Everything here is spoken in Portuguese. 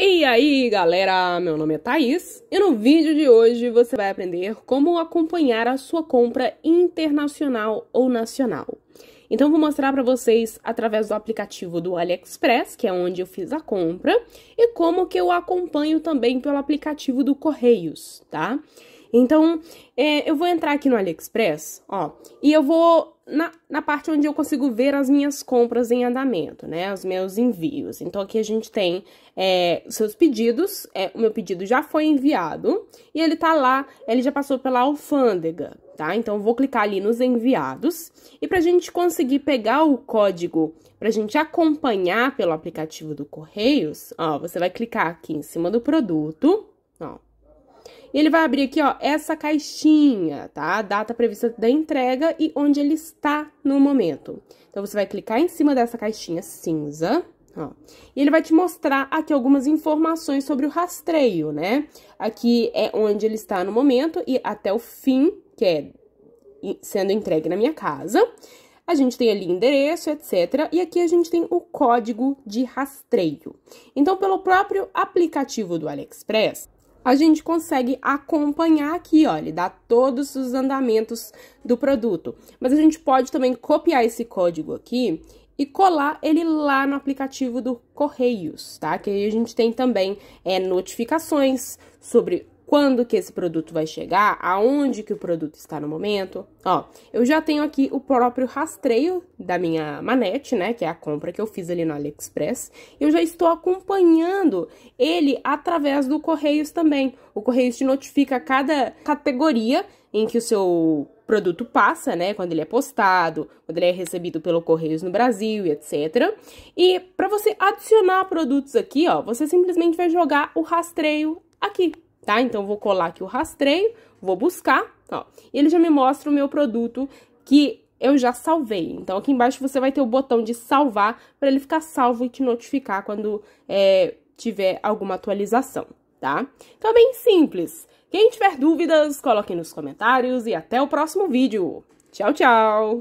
E aí galera, meu nome é Thaís e no vídeo de hoje você vai aprender como acompanhar a sua compra internacional ou nacional. Então vou mostrar para vocês através do aplicativo do AliExpress, que é onde eu fiz a compra, e como que eu acompanho também pelo aplicativo do Correios, tá? Então, é, eu vou entrar aqui no AliExpress, ó, e eu vou na, na parte onde eu consigo ver as minhas compras em andamento, né, os meus envios. Então, aqui a gente tem é, seus pedidos, é, o meu pedido já foi enviado, e ele tá lá, ele já passou pela alfândega, tá? Então, eu vou clicar ali nos enviados, e pra gente conseguir pegar o código, pra gente acompanhar pelo aplicativo do Correios, ó, você vai clicar aqui em cima do produto, ele vai abrir aqui, ó, essa caixinha, tá? A data prevista da entrega e onde ele está no momento. Então, você vai clicar em cima dessa caixinha cinza, ó. E ele vai te mostrar aqui algumas informações sobre o rastreio, né? Aqui é onde ele está no momento e até o fim, que é sendo entregue na minha casa. A gente tem ali endereço, etc. E aqui a gente tem o código de rastreio. Então, pelo próprio aplicativo do AliExpress, a gente consegue acompanhar aqui, ó, ele dá todos os andamentos do produto. Mas a gente pode também copiar esse código aqui e colar ele lá no aplicativo do Correios, tá? Que aí a gente tem também é, notificações sobre quando que esse produto vai chegar, aonde que o produto está no momento. Ó, eu já tenho aqui o próprio rastreio da minha manete, né, que é a compra que eu fiz ali no AliExpress. Eu já estou acompanhando ele através do Correios também. O Correios te notifica cada categoria em que o seu produto passa, né, quando ele é postado, quando ele é recebido pelo Correios no Brasil e etc. E para você adicionar produtos aqui, ó, você simplesmente vai jogar o rastreio aqui tá? Então, vou colar aqui o rastreio, vou buscar, ó. E ele já me mostra o meu produto que eu já salvei. Então, aqui embaixo você vai ter o botão de salvar para ele ficar salvo e te notificar quando é, tiver alguma atualização, tá? Então, é bem simples. Quem tiver dúvidas, coloque nos comentários e até o próximo vídeo. Tchau, tchau!